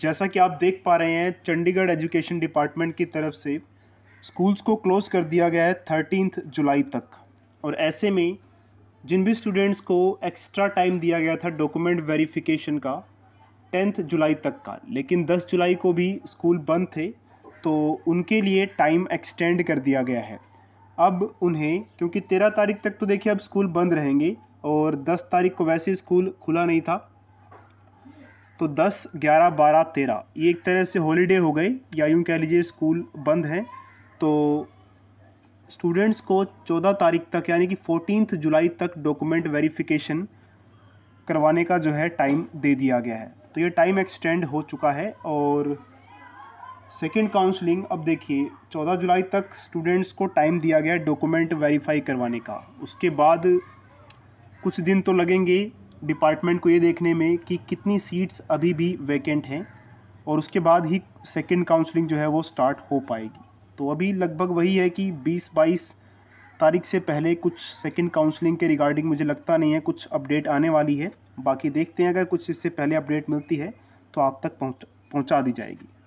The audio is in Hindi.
जैसा कि आप देख पा रहे हैं चंडीगढ़ एजुकेशन डिपार्टमेंट की तरफ से स्कूल्स को क्लोज़ कर दिया गया है थर्टीनथ जुलाई तक और ऐसे में जिन भी स्टूडेंट्स को एक्स्ट्रा टाइम दिया गया था डॉक्यूमेंट वेरिफिकेशन का टेंथ जुलाई तक का लेकिन दस जुलाई को भी स्कूल बंद थे तो उनके लिए टाइम एक्सटेंड कर दिया गया है अब उन्हें क्योंकि तेरह तारीख तक तो देखिए अब स्कूल बंद रहेंगे और दस तारीख को वैसे स्कूल खुला नहीं था तो दस ग्यारह बारह तेरह ये एक तरह से हॉलीडे हो गए या यूँ कह लीजिए स्कूल बंद है तो स्टूडेंट्स को चौदह तारीख तक यानी कि फोर्टीन जुलाई तक डॉक्यूमेंट वेरिफिकेशन करवाने का जो है टाइम दे दिया गया है तो ये टाइम एक्सटेंड हो चुका है और सेकेंड काउंसलिंग अब देखिए चौदह जुलाई तक स्टूडेंट्स को टाइम दिया गया है डॉक्यूमेंट वेरीफाई करवाने का उसके बाद कुछ दिन तो लगेंगे डिपार्टमेंट को ये देखने में कि कितनी सीट्स अभी भी वैकेंट हैं और उसके बाद ही सेकेंड काउंसलिंग जो है वो स्टार्ट हो पाएगी तो अभी लगभग वही है कि 20-22 तारीख से पहले कुछ सेकंड काउंसलिंग के रिगार्डिंग मुझे लगता नहीं है कुछ अपडेट आने वाली है बाकी देखते हैं अगर कुछ इससे पहले अपडेट मिलती है तो आप तक पहुँच पहुँचा दी जाएगी